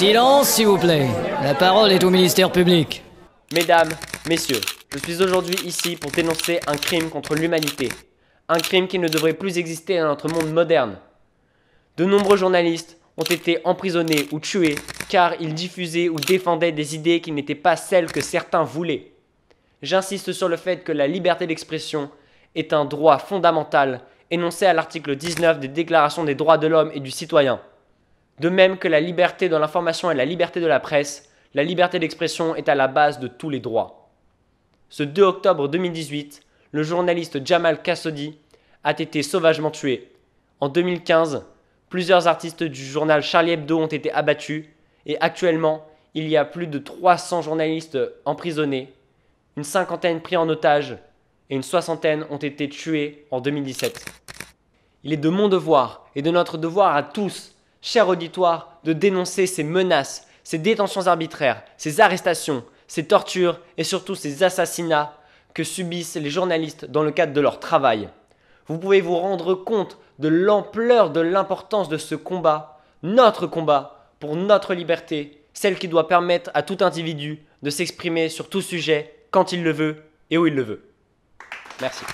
Silence, s'il vous plaît. La parole est au ministère public. Mesdames, messieurs, je suis aujourd'hui ici pour dénoncer un crime contre l'humanité. Un crime qui ne devrait plus exister dans notre monde moderne. De nombreux journalistes ont été emprisonnés ou tués car ils diffusaient ou défendaient des idées qui n'étaient pas celles que certains voulaient. J'insiste sur le fait que la liberté d'expression est un droit fondamental énoncé à l'article 19 des Déclarations des droits de l'homme et du citoyen. De même que la liberté dans l'information et la liberté de la presse, la liberté d'expression est à la base de tous les droits. Ce 2 octobre 2018, le journaliste Jamal Khashoggi a été sauvagement tué. En 2015, plusieurs artistes du journal Charlie Hebdo ont été abattus et actuellement, il y a plus de 300 journalistes emprisonnés, une cinquantaine pris en otage et une soixantaine ont été tués en 2017. Il est de mon devoir et de notre devoir à tous cher auditoire, de dénoncer ces menaces, ces détentions arbitraires, ces arrestations, ces tortures et surtout ces assassinats que subissent les journalistes dans le cadre de leur travail. Vous pouvez vous rendre compte de l'ampleur de l'importance de ce combat, notre combat pour notre liberté, celle qui doit permettre à tout individu de s'exprimer sur tout sujet quand il le veut et où il le veut. Merci.